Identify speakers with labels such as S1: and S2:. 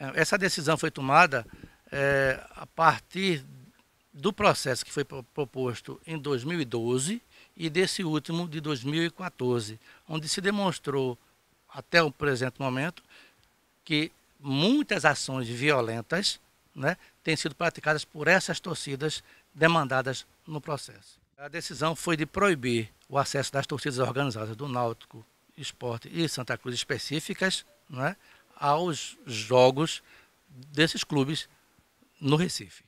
S1: É, essa decisão foi tomada é, a partir do processo que foi proposto em 2012 e desse último de 2014, onde se demonstrou até o presente momento que muitas ações violentas né, têm sido praticadas por essas torcidas demandadas no processo. A decisão foi de proibir o acesso das torcidas organizadas do Náutico, Esporte e Santa Cruz específicas né, aos jogos desses clubes no Recife.